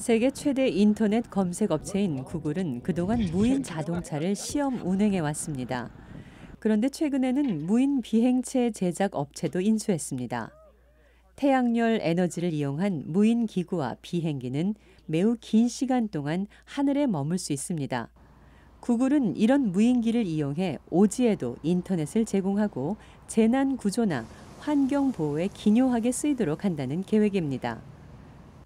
세계 최대 인터넷 검색 업체인 구글은 그동안 무인 자동차를 시험 운행해 왔습니다. 그런데 최근에는 무인 비행체 제작 업체도 인수했습니다. 태양열 에너지를 이용한 무인 기구와 비행기는 매우 긴 시간 동안 하늘에 머물 수 있습니다. 구글은 이런 무인기를 이용해 오지에도 인터넷을 제공하고 재난 구조나 환경 보호에 기묘하게 쓰이도록 한다는 계획입니다.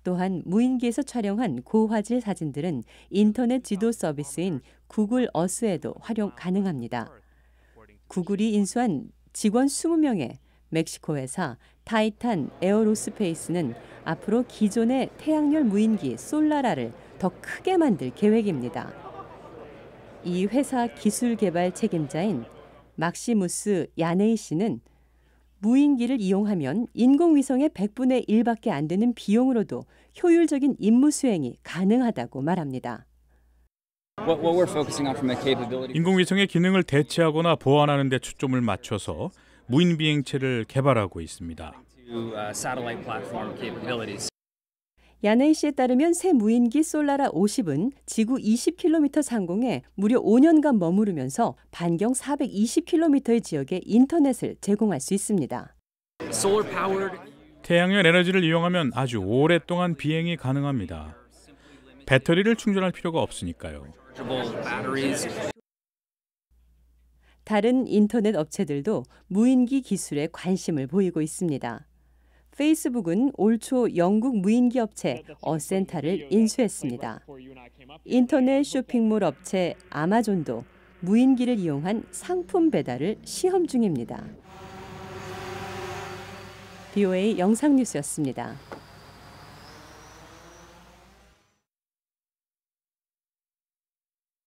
또한 무인기에서 촬영한 고화질 사진들은 인터넷 지도 서비스인 구글 어스에도 활용 가능합니다. 구글이 인수한 직원 20명의 멕시코 회사 타이탄 에어로스페이스는 앞으로 기존의 태양열 무인기 솔라라를 더 크게 만들 계획입니다. 이 회사 기술 개발 책임자인 막시무스 야네이 씨는 무인기를 이용하면 인공위성의 100분의 1밖에 안 되는 비용으로도 효율적인 임무 수행이 가능하다고 말합니다. 인공위성의 기능을 대체하거나 보완하는 데 초점을 맞춰서 무인 비행체를 개발하고 있습니다. Uh, 야네이 씨에 따르면 새 무인기 솔라라 50은 지구 20km 상공에 무려 5년간 머무르면서 반경 420km의 지역에 인터넷을 제공할 수 있습니다. 태양열 에너지를 이용하면 아주 오랫동안 비행이 가능합니다. 배터리를 충전할 필요가 없으니까요. 다른 인터넷 업체들도 무인기 기술에 관심을 보이고 있습니다. 페이스북은 올초 영국 무인기 업체 어센타를 인수했습니다. 인터넷 쇼핑몰 업체 아마존도 무인기를 이용한 상품 배달을 시험 중입니다. BOA 영상뉴스였습니다.